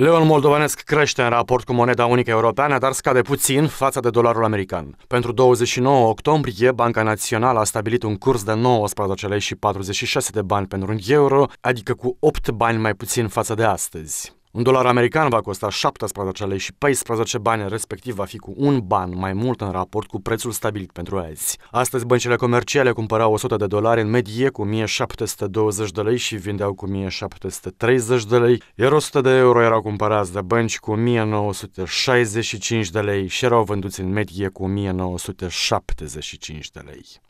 Leon moldovanesc crește în raport cu moneda unică europeană, dar scade puțin față de dolarul american. Pentru 29 octombrie, Banca Națională a stabilit un curs de 19 lei și 46 de bani pentru un euro, adică cu 8 bani mai puțin față de astăzi. Un dolar american va costa 17 lei și 14 bani, respectiv va fi cu un ban mai mult în raport cu prețul stabilit pentru azi. Astăzi băncile comerciale cumpărau 100 de dolari în medie cu 1720 de lei și vindeau cu 1730 de lei, iar 100 de euro erau cumpărați de bănci cu 1965 de lei și erau vânduți în medie cu 1975 de lei.